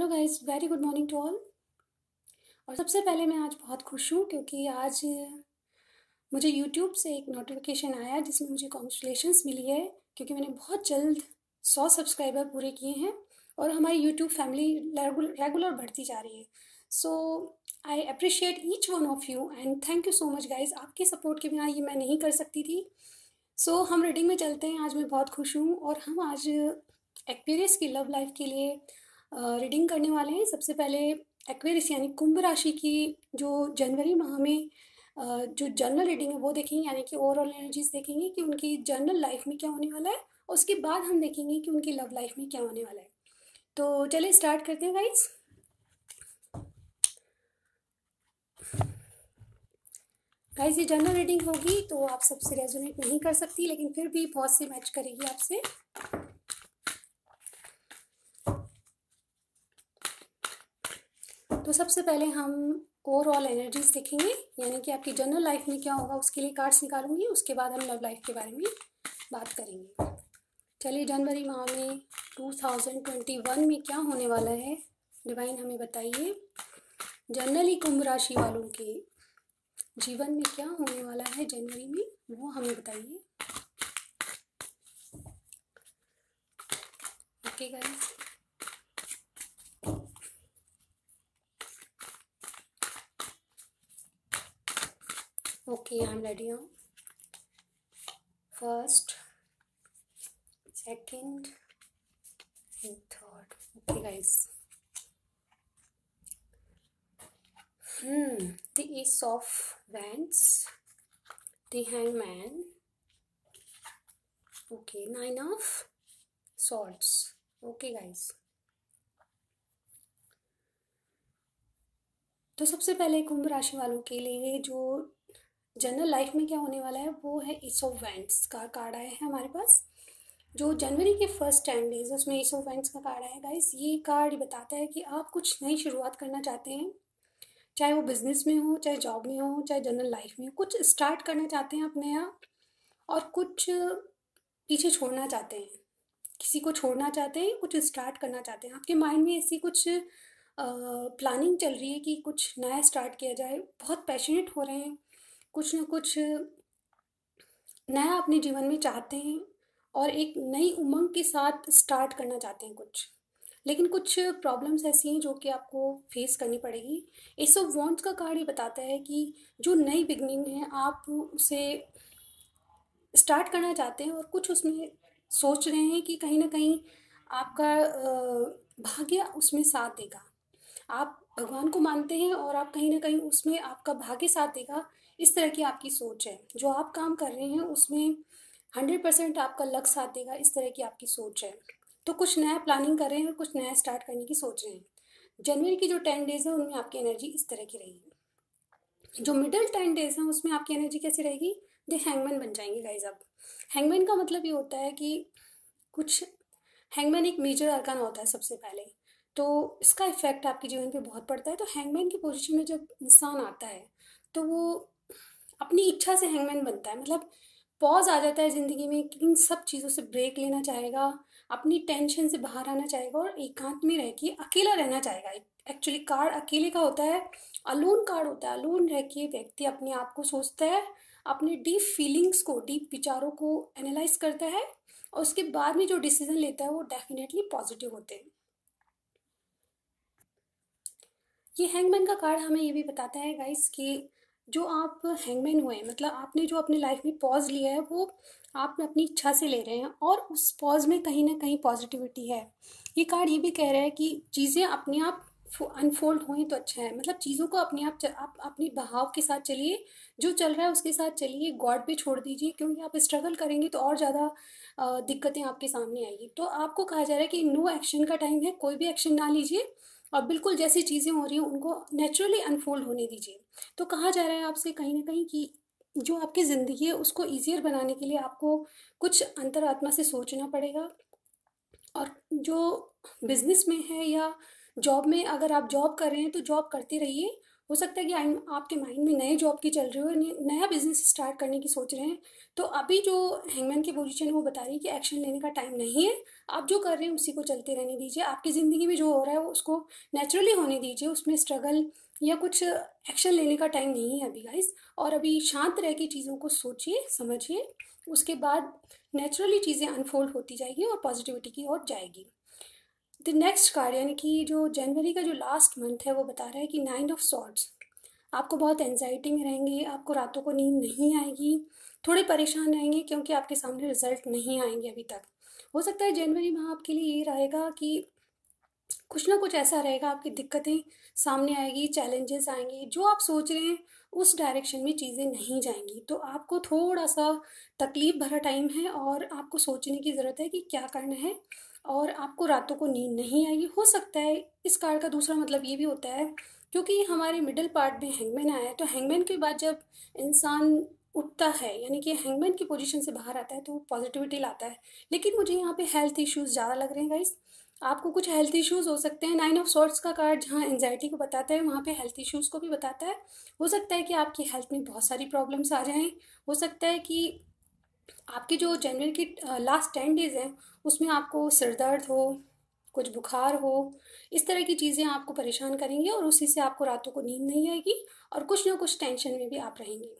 hello guys very good morning to all और सबसे पहले मैं आज बहुत खुश हूँ क्योंकि आज मुझे यूट्यूब से एक नोटिफिकेशन आया जिसमें मुझे कॉन्ग्रेचुलेशन मिली है क्योंकि मैंने बहुत जल्द सौ सब्सक्राइबर पूरे किए हैं और हमारी यूट्यूब फैमिली रेगुलर बढ़ती जा रही है so I appreciate each one of you and thank you so much guys आपके सपोर्ट के बिना ये मैं नहीं कर सकती थी सो so, हम रीडिंग में चलते हैं आज मैं बहुत खुश हूँ और हम आज एक्वेरियस की लव लाइफ के लिए रीडिंग करने वाले हैं सबसे पहले एक्वेरिस यानी कुंभ राशि की जो जनवरी माह में जो जनरल रीडिंग है वो देखेंगे यानी कि ओवरऑल एनर्जीज देखेंगे कि उनकी जनरल लाइफ में क्या होने वाला है और उसके बाद हम देखेंगे कि उनकी लव लाइफ में क्या होने वाला है तो चलिए स्टार्ट करते हैं गाइज गाइज ये जनरल रीडिंग होगी तो आप सबसे रेजोनेट नहीं कर सकती लेकिन फिर भी बहुत सी मैच करेगी आपसे तो सबसे पहले हम ओवरऑल एनर्जीज देखेंगे यानी कि आपकी जनरल लाइफ में क्या होगा उसके लिए कार्ड्स निकालूंगी उसके बाद हम लव लाइफ के बारे में बात करेंगे चलिए जनवरी माह में 2021 में क्या होने वाला है डिवाइन हमें बताइए जनरली कुंभ राशि वालों के जीवन में क्या होने वाला है जनवरी में वो हमें बताइए okay guys okay I am ready हूँ first second and third okay guys hmm the ace of wands the हैंग man okay nine of swords okay guys तो सबसे पहले कुंभ राशि वालों के लिए जो जनरल लाइफ में क्या होने वाला है वो है वेंट्स का कार्ड आया है हमारे पास जो जनवरी के फर्स्ट टेन डेज उसमें वेंट्स का कार्ड आया है गाइस ये कार्ड बताता है कि आप कुछ नई शुरुआत करना चाहते हैं चाहे वो बिज़नेस में हो चाहे जॉब में हो चाहे जनरल लाइफ में हो कुछ स्टार्ट करना चाहते हैं आप नया और कुछ पीछे छोड़ना चाहते हैं किसी को छोड़ना चाहते हैं कुछ स्टार्ट करना चाहते हैं आपके माइंड में ऐसी कुछ प्लानिंग चल रही है कि कुछ नया स्टार्ट किया जाए बहुत पैशनेट हो रहे हैं कुछ ना कुछ नया अपने जीवन में चाहते हैं और एक नई उमंग के साथ स्टार्ट करना चाहते हैं कुछ लेकिन कुछ प्रॉब्लम्स ऐसी हैं जो कि आपको फेस करनी पड़ेगी इस ऑफ वॉन्ट्स का कार्ड ये बताता है कि जो नई बिगनिंग है आप उसे स्टार्ट करना चाहते हैं और कुछ उसमें सोच रहे हैं कि कहीं ना कहीं आपका भाग्य उसमें साथ देगा आप भगवान को मानते हैं और आप कहीं ना कहीं उसमें आपका भाग्य साथ देगा इस तरह की आपकी सोच है जो आप काम कर रहे हैं उसमें हंड्रेड परसेंट आपका लक साथ देगा इस तरह की आपकी सोच है तो कुछ नया प्लानिंग कर रहे हैं और कुछ नया स्टार्ट करने की सोच रहे हैं जनवरी की जो टेन डेज है उनमें आपकी एनर्जी इस तरह की रहेगी जो मिडल टेन डेज हैं उसमें आपकी एनर्जी कैसी रहेगी दे हैंगमैन बन जाएंगे गाइज अब हैंगमैन का मतलब ये होता है कि कुछ हैंगमैन एक मेजर अरकान होता है सबसे पहले तो इसका इफेक्ट आपके जीवन पे बहुत पड़ता है तो हैंगमैन की पोजीशन में जब इंसान आता है तो वो अपनी इच्छा से हैंगमैन बनता है मतलब पॉज आ जाता है ज़िंदगी में कि इन सब चीज़ों से ब्रेक लेना चाहेगा अपनी टेंशन से बाहर आना चाहेगा और एकांत में रह के अकेला रहना चाहेगा एक्चुअली कार्ड अकेले का होता है अलोन कार्ड होता है अलोन रह के व्यक्ति अपने आप को सोचता है अपने डीप फीलिंग्स को डीप विचारों को एनालाइज करता है और उसके बाद में जो डिसीजन लेता है वो डेफिनेटली पॉजिटिव होते हैं ये हैंगमैन का कार्ड हमें ये भी बताता है गाइस कि जो आप हैंगमैन हुए हैं मतलब आपने जो अपनी लाइफ में पॉज लिया है वो आप अपनी इच्छा से ले रहे हैं और उस पॉज में कहीं ना कहीं पॉजिटिविटी है ये कार्ड ये भी कह रहा है कि चीज़ें अपने आप अनफोल्ड हुई तो अच्छा है मतलब चीज़ों को अपने आप आप अपने बहाव के साथ चलिए जो चल रहा है उसके साथ चलिए गॉड पे छोड़ दीजिए क्योंकि आप स्ट्रगल करेंगे तो और ज़्यादा दिक्कतें आपके सामने आएगी तो आपको कहा जा रहा है कि नो एक्शन का टाइम है कोई भी एक्शन ना लीजिए और बिल्कुल जैसी चीज़ें हो रही हैं उनको नेचुरली अनफोल्ड होने दीजिए तो कहा जा रहा है आपसे कहीं ना कहीं कि जो आपकी ज़िंदगी है उसको ईजियर बनाने के लिए आपको कुछ अंतरात्मा से सोचना पड़ेगा और जो बिजनेस में है या जॉब में अगर आप जॉब कर रहे हैं तो जॉब करते रहिए हो सकता है कि आपके माइंड में नए जॉब की चल रही हो नया बिजनेस स्टार्ट करने की सोच रहे हैं तो अभी जो हैंगमैन की पोजीशन है वो बता रही है कि एक्शन लेने का टाइम नहीं है आप जो कर रहे हैं उसी को चलते रहने दीजिए आपकी ज़िंदगी में जो हो रहा है उसको नेचुरली होने दीजिए उसमें स्ट्रगल या कुछ एक्शन लेने का टाइम नहीं है अभी गाइस और अभी शांत रह के चीज़ों को सोचिए समझिए उसके बाद नेचुरली चीज़ें अनफोल्ड होती जाएगी और पॉजिटिविटी की ओर जाएगी द नेक्स्ट कार्ड यानी कि जो जनवरी का जो लास्ट मंथ है वो बता रहा है कि नाइन ऑफ सॉर्ट्स आपको बहुत एनजाइटी में रहेंगे आपको रातों को नींद नहीं आएगी थोड़े परेशान रहेंगे क्योंकि आपके सामने रिजल्ट नहीं आएंगे अभी तक हो सकता है जनवरी माह आपके लिए ये रहेगा कि कुछ ना कुछ ऐसा रहेगा आपकी दिक्कतें सामने आएगी चैलेंजेस आएंगे जो आप सोच रहे हैं उस डायरेक्शन में चीज़ें नहीं जाएंगी तो आपको थोड़ा सा तकलीफ़ भरा टाइम है और आपको सोचने की ज़रूरत है कि क्या करना है और आपको रातों को नींद नहीं आएगी हो सकता है इस कार्ड का दूसरा मतलब ये भी होता है क्योंकि हमारे मिडिल पार्ट में हैंगमैन आया है तो हैंगमैन के बाद जब इंसान उठता है यानी कि हैंगमैन की पोजीशन से बाहर आता है तो पॉजिटिविटी लाता है लेकिन मुझे यहाँ पे हेल्थ इश्यूज ज़्यादा लग रहे हैं गाइस आपको कुछ हेल्थ इश्यूज हो सकते हैं नाइन ऑफ सॉर्ट्स का कार्ड जहाँ एनजाइटी को बताता है वहाँ पे हेल्थ इश्यूज को भी बताता है हो सकता है कि आपकी हेल्थ में बहुत सारी प्रॉब्लम्स आ जाएँ हो सकता है कि आपके जो जनरल की लास्ट टेन डेज़ हैं उसमें आपको सर दर्द हो कुछ बुखार हो इस तरह की चीज़ें आपको परेशान करेंगी और उसी से आपको रातों को नींद नहीं आएगी और कुछ ना कुछ टेंशन में भी आप रहेंगे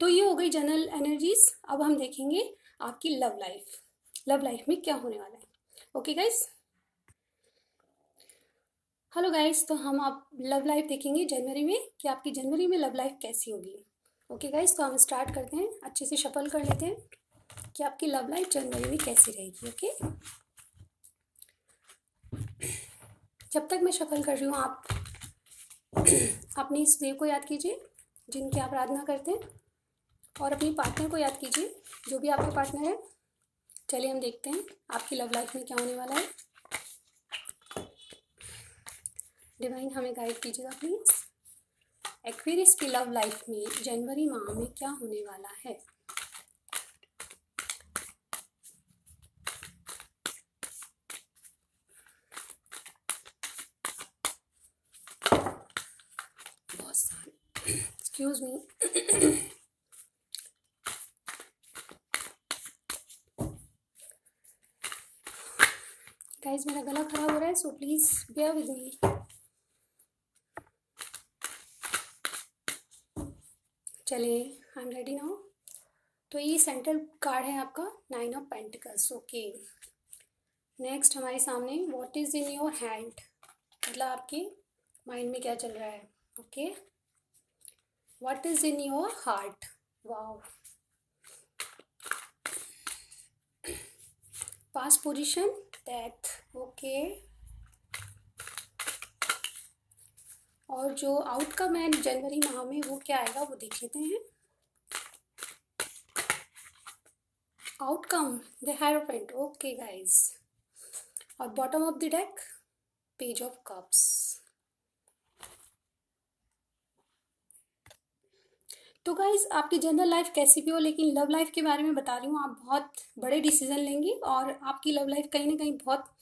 तो ये हो गई जनरल एनर्जीज अब हम देखेंगे आपकी लव लाइफ लव लाइफ में क्या होने वाला है ओके गाइस हेलो गाइस तो हम आप लव लाइफ देखेंगे जनवरी में कि आपकी जनवरी में लव लाइफ कैसी होगी ओके गाइज तो हम स्टार्ट करते हैं अच्छे से शफल कर लेते हैं कि आपकी लव लाइफ जनवरी में कैसी रहेगी ओके जब तक मैं शफल कर रही हूँ आप अपने इस देव को याद कीजिए जिनकी आप आराधना करते हैं और अपनी पार्टनर को याद कीजिए जो भी आपके पार्टनर है चलिए हम देखते हैं आपकी लव लाइफ में क्या होने वाला है डिवाइन हमें गाइड कीजिएगा प्लीज़ एक्वेरियस की लव लाइफ में जनवरी माह में क्या होने वाला है excuse me गाइज मेरा गला खराब हो रहा है so please bear with me चलिए आई एम रेडी नाउ तो ये सेंट्रल कार्ड है आपका nine of pentacles okay next हमारे सामने what is in your hand मतलब आपके माइंड में क्या चल रहा है okay what is in your heart wow past position death okay और जो आउटकम है जनवरी माह में वो क्या आएगा वो देख लेते हैं outcome the hierophant okay guys और bottom of the deck page of cups तो गाइज आपकी जनरल लाइफ कैसी भी हो लेकिन लव लाइफ के बारे में बता रही हूँ आप बहुत बड़े डिसीजन लेंगी और आपकी लव लाइफ कहीं ना कहीं बहुत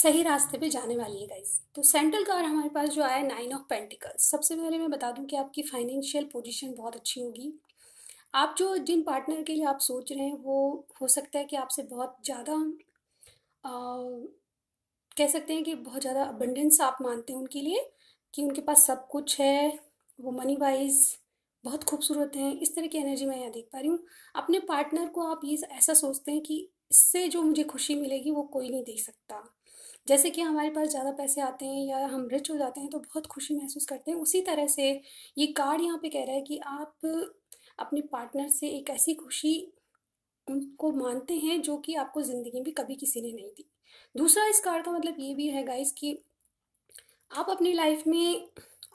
सही रास्ते पे जाने वाली है गाइस तो सेंट्रल कार हमारे पास जो आया नाइन ऑफ पेंटिकल्स सबसे पहले मैं बता दूं कि आपकी फाइनेंशियल पोजीशन बहुत अच्छी होगी आप जो जिन पार्टनर के लिए आप सोच रहे हैं वो हो सकता है कि आपसे बहुत ज़्यादा कह सकते हैं कि बहुत ज़्यादा अबंडेंस आप मानते हैं उनके लिए कि उनके पास सब कुछ है वो मनी वाइज बहुत खूबसूरत हैं इस तरह की एनर्जी मैं यहाँ देख पा रही हूँ अपने पार्टनर को आप ये ऐसा सोचते हैं कि इससे जो मुझे खुशी मिलेगी वो कोई नहीं दे सकता जैसे कि हमारे पास ज़्यादा पैसे आते हैं या हम रिच हो जाते हैं तो बहुत खुशी महसूस करते हैं उसी तरह से ये कार्ड यहाँ पे कह रहा है कि आप अपने पार्टनर से एक ऐसी खुशी उनको मानते हैं जो कि आपको ज़िंदगी में कभी किसी ने नहीं दी दूसरा इस कार्ड का मतलब ये भी है गाइस कि आप अपनी लाइफ में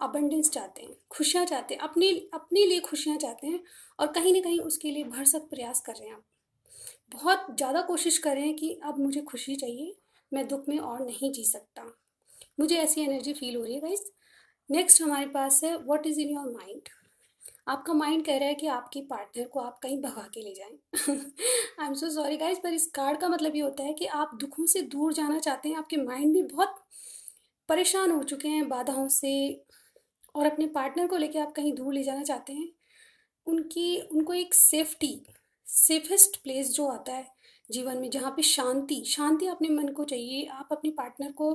अबंडेंस चाहते हैं खुशियाँ चाहते हैं अपने अपने लिए खुशियाँ चाहते हैं और कहीं ना कहीं उसके लिए भरसक प्रयास कर रहे हैं आप बहुत ज़्यादा कोशिश कर रहे हैं कि अब मुझे खुशी चाहिए मैं दुख में और नहीं जी सकता मुझे ऐसी एनर्जी फील हो रही है गाइस नेक्स्ट हमारे पास है what is in your mind आपका माइंड कह रहा है कि आपकी पार्टनर को आप कहीं भगा के ले जाएं I am so sorry guys पर इस कार्ड का मतलब ये होता है कि आप दुखों से दूर जाना चाहते हैं आपके माइंड भी बहुत परेशान हो चुके हैं बाधाओं से और अपने पार्टनर को लेके आप कहीं दूर ले जाना चाहते हैं उनकी उनको एक सेफ्टी सेफेस्ट प्लेस जो आता है जीवन में जहाँ पे शांति शांति अपने मन को चाहिए आप अपने पार्टनर को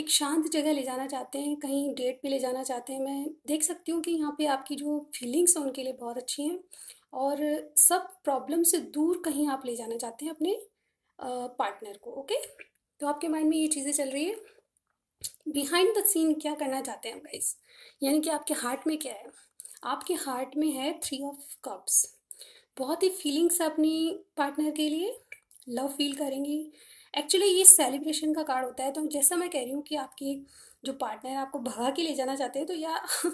एक शांत जगह ले जाना चाहते हैं कहीं डेट पे ले जाना चाहते हैं मैं देख सकती हूँ कि यहाँ पे आपकी जो फीलिंग्स हैं उनके लिए बहुत अच्छी हैं और सब प्रॉब्लम से दूर कहीं आप ले जाना चाहते हैं अपने पार्टनर को ओके तो आपके माइंड में ये चीज़ें चल रही है बिहाइंड द सीन क्या करना चाहते हैं हम गाइज यानी कि आपके हार्ट में क्या है आपके हार्ट में है थ्री ऑफ कप्स बहुत ही फीलिंग्स अपनी पार्टनर के लिए लव फील करेंगी एक्चुअली ये सेलिब्रेशन का कार्ड होता है तो जैसा मैं कह रही हूँ कि आपकी जो पार्टनर आपको भगा के ले जाना चाहते हैं तो या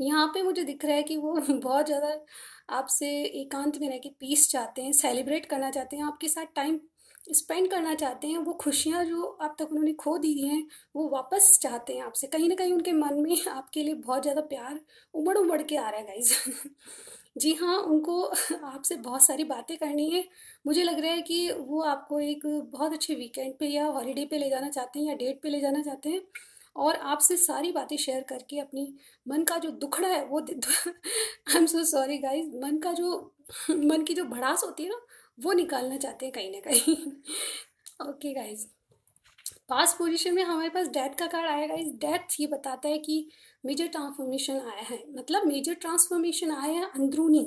यहाँ पे मुझे दिख रहा है कि वो बहुत ज़्यादा आपसे एकांत में रह के पीस चाहते हैं सेलिब्रेट करना चाहते हैं आपके साथ टाइम स्पेंड करना चाहते हैं वो खुशियाँ जो अब तक उन्होंने खो दी हैं वो वापस चाहते हैं आपसे कहीं ना कहीं उनके मन में आपके लिए बहुत ज़्यादा प्यार उमड़ उमड़ के आ रहा है गाइज जी हाँ उनको आपसे बहुत सारी बातें करनी है मुझे लग रहा है कि वो आपको एक बहुत अच्छे वीकेंड पे या हॉलीडे पे ले जाना चाहते हैं या डेट पे ले जाना चाहते हैं और आपसे सारी बातें शेयर करके अपनी मन का जो दुखड़ा है वो I am so sorry guys मन का जो मन की जो भड़ास होती है ना वो निकालना चाहते हैं कहीं ना कहीं ओके गाइज पास पोजिशन में हमारे पास डेथ का कार्ड आएगा इस डेथ ये बताता है कि मेजर ट्रांसफॉर्मेशन आया है मतलब मेजर ट्रांसफॉर्मेशन आया है अंदरूनी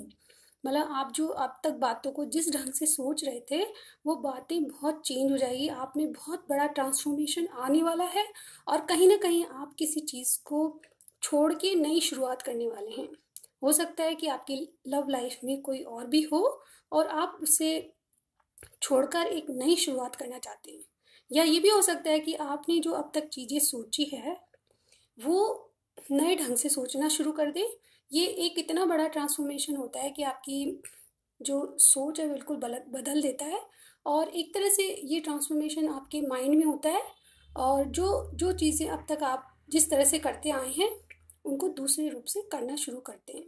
मतलब आप जो अब तक बातों को जिस ढंग से सोच रहे थे वो बातें बहुत चेंज हो जाएगी आप में बहुत बड़ा ट्रांसफॉर्मेशन आने वाला है और कहीं ना कहीं आप किसी चीज़ को छोड़ के नई शुरुआत करने वाले हैं हो सकता है कि आपकी लव लाइफ में कोई और भी हो और आप उसे छोड़कर एक नई शुरुआत करना चाहते हैं या ये भी हो सकता है कि आपने जो अब तक चीज़ें सोची है वो नए ढंग से सोचना शुरू कर दें ये एक इतना बड़ा ट्रांसफॉर्मेशन होता है कि आपकी जो सोच है बिल्कुल बदल देता है और एक तरह से ये ट्रांसफॉर्मेशन आपके माइंड में होता है और जो जो चीज़ें अब तक आप जिस तरह से करते आए हैं उनको दूसरे रूप से करना शुरू करते हैं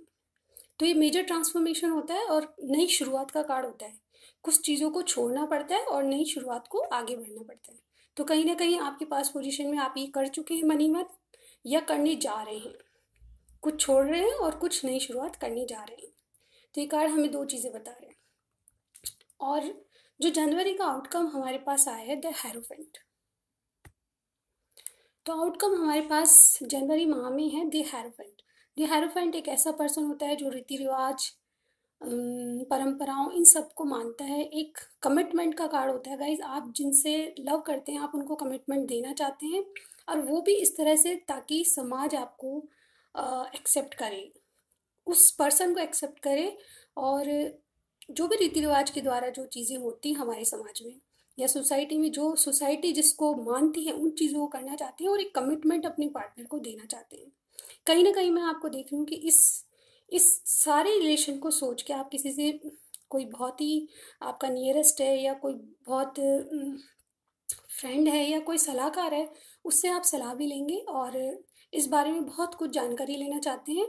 तो ये मेजर ट्रांसफॉर्मेशन होता है और नई शुरुआत का कार्ड होता है कुछ चीज़ों को छोड़ना पड़ता है और नई शुरुआत को आगे बढ़ना पड़ता है तो कहीं ना कहीं आपके पास पोजीशन में आप ये कर चुके हैं मनी मत या करने जा रहे हैं कुछ छोड़ रहे हैं और कुछ नई शुरुआत करने जा रहे हैं तो ये कार्ड हमें दो चीज़ें बता रहे हैं और जो जनवरी का आउटकम हमारे पास आया है द हैरोफेंट तो आउटकम हमारे पास जनवरी माह में है द हैरोफेंट द हैरोफेंट एक ऐसा पर्सन होता है जो रीति रिवाज परंपराओं इन सब को मानता है एक कमिटमेंट का कार्ड होता है गाइज आप जिनसे लव करते हैं आप उनको कमिटमेंट देना चाहते हैं और वो भी इस तरह से ताकि समाज आपको एक्सेप्ट करे उस पर्सन को एक्सेप्ट करे और जो भी रीति रिवाज के द्वारा जो चीज़ें होती हमारे समाज में या सोसाइटी में जो सोसाइटी जिसको मानती है उन चीज़ों को करना चाहते हैं और एक कमिटमेंट अपने पार्टनर को देना चाहते हैं कहीं ना कहीं मैं आपको देख रही हूँ कि इस इस सारे रिलेशन को सोच के आप किसी से कोई बहुत ही आपका नियरेस्ट है या कोई बहुत फ्रेंड है या कोई सलाहकार है उससे आप सलाह भी लेंगे और इस बारे में बहुत कुछ जानकारी लेना चाहते हैं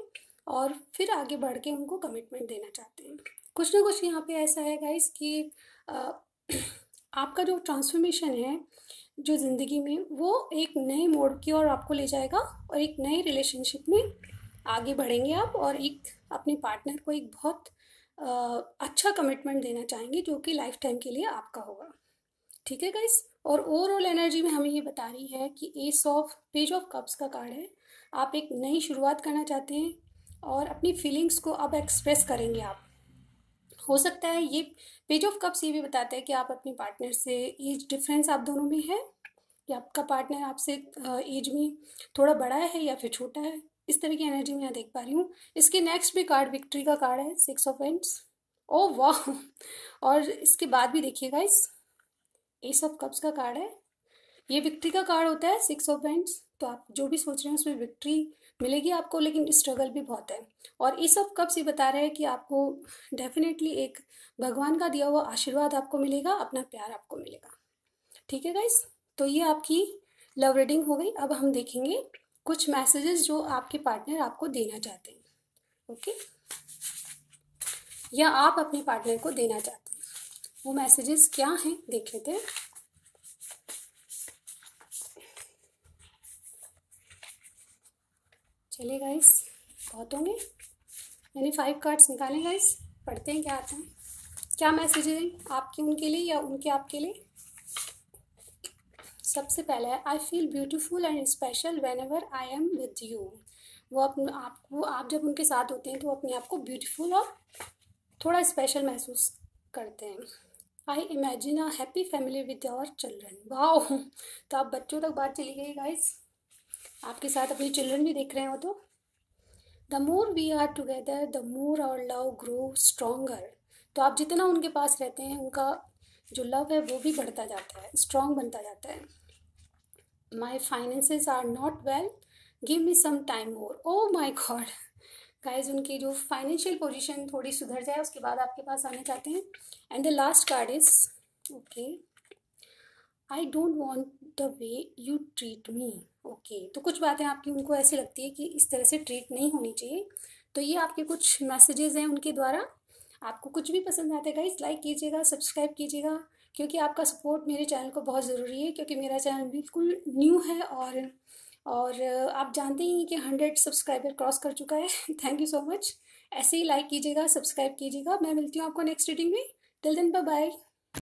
और फिर आगे बढ़ के उनको कमिटमेंट देना चाहते हैं कुछ ना कुछ यहाँ पे ऐसा है गाइस कि आपका जो ट्रांसफॉर्मेशन है जो ज़िंदगी में वो एक नए मोड की ओर आपको ले जाएगा और एक नए रिलेशनशिप में आगे बढ़ेंगे आप और एक अपने पार्टनर को एक बहुत अच्छा कमिटमेंट देना चाहेंगे जो कि लाइफ टाइम के लिए आपका होगा ठीक है गाइस और ओवरऑल एनर्जी में हमें ये बता रही है कि ace of page of cups का कार्ड है आप एक नई शुरुआत करना चाहते हैं और अपनी फीलिंग्स को अब एक्सप्रेस करेंगे आप हो सकता है ये पेज ऑफ कप्स ये भी बताता है कि आप अपने पार्टनर से एज डिफरेंस आप दोनों में है या आपका पार्टनर आपसे एज में थोड़ा बड़ा है या फिर छोटा है इस तरह की एनर्जी में यहाँ देख पा रही हूँ इसके नेक्स्ट भी कार्ड विक्ट्री का कार्ड है सिक्स ऑफ एंड्स ओ वाह और इसके बाद भी देखिए गाइस एस ऑफ कप्स का कार्ड है ये विक्ट्री का कार्ड होता है सिक्स ऑफ पेंट्स तो आप जो भी सोच रहे हैं उसमें विक्ट्री मिलेगी आपको लेकिन स्ट्रगल भी बहुत है और इस सब कब से बता रहे हैं कि आपको डेफिनेटली एक भगवान का दिया हुआ आशीर्वाद आपको मिलेगा अपना प्यार आपको मिलेगा ठीक है गाइस तो ये आपकी लव रीडिंग हो गई अब हम देखेंगे कुछ मैसेजेस जो आपके पार्टनर आपको देना चाहते हैं ओके या आप अपने पार्टनर को देना चाहते हैं वो मैसेजेस क्या हैं देख लेते हैं चलिए गाइस बहुत होंगे मैंने फाइव कार्ड्स निकाले गाइस पढ़ते हैं क्या आते हैं क्या मैसेज है आपके उनके लिए या उनके आपके लिए सबसे पहले है I feel beautiful and special whenever I am with you वो अपने आप वो आप जब उनके साथ होते हैं तो अपने आप को ब्यूटीफुल और थोड़ा स्पेशल महसूस करते हैं I imagine a happy family with our children वाह तो आप बच्चों तक बात चली गई गाइस आपके साथ अपने चिल्ड्रन भी देख रहे हो तो the more we are together the more our love grow stronger तो आप जितना उनके पास रहते हैं उनका जो लव है वो भी बढ़ता जाता है स्ट्रांग बनता जाता है my finances are not well give me some time more oh my god guys उनकी जो फाइनेंशियल पोजीशन थोड़ी सुधर जाए उसके बाद आपके पास आना चाहते हैं and the last card is okay I don't want the way you treat me okay तो कुछ बातें आपकी उनको ऐसी लगती है कि इस तरह से ट्रीट नहीं होनी चाहिए तो ये आपके कुछ मैसेजेस हैं उनके द्वारा आपको कुछ भी पसंद आता है गाइज लाइक कीजिएगा सब्सक्राइब कीजिएगा क्योंकि आपका सपोर्ट मेरे चैनल को बहुत ज़रूरी है क्योंकि मेरा चैनल बिल्कुल न्यू है और और आप जानते ही कि हंड्रेड सब्सक्राइबर क्रॉस कर चुका है थैंक यू सो मच ऐसे ही लाइक कीजिएगा सब्सक्राइब कीजिएगा मैं मिलती हूँ आपको नेक्स्ट रीडिंग में टिल दिन बाय बाय